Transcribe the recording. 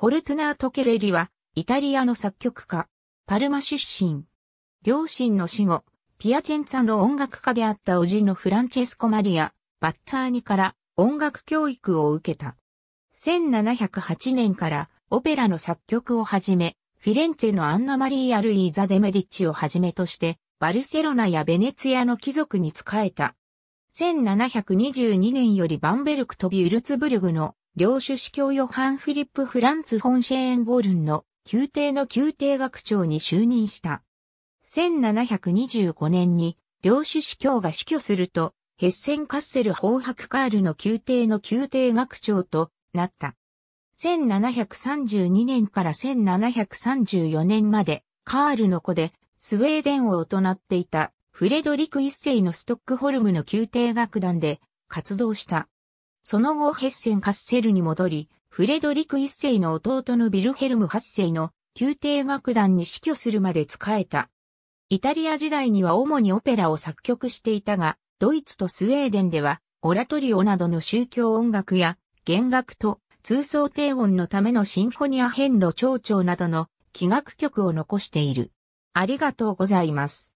フォルトナート・ケレリは、イタリアの作曲家、パルマ出身。両親の死後、ピアチェンツァの音楽家であったおじのフランチェスコ・マリア、バッツァーニから音楽教育を受けた。1708年からオペラの作曲をはじめ、フィレンツェのアンナ・マリー・アルイーザ・デメディッチをはじめとして、バルセロナやベネツィアの貴族に仕えた。1722年よりバンベルクとビュルツブルグの領主司教ヨハン・フィリップ・フランツ・フォン・シェーン・ボルンの宮廷の宮廷学長に就任した。1725年に領主司教が死去すると、ヘッセン・カッセル・ホーハク・カールの宮廷の宮廷学長となった。1732年から1734年まで、カールの子で、スウェーデン王となっていた、フレドリク一世のストックホルムの宮廷楽団で活動した。その後ヘッセンカッセルに戻り、フレドリク一世の弟のビルヘルム八世の宮廷楽団に死去するまで仕えた。イタリア時代には主にオペラを作曲していたが、ドイツとスウェーデンでは、オラトリオなどの宗教音楽や、弦楽と通奏低音のためのシンフォニア編路長調などの器楽曲を残している。ありがとうございます。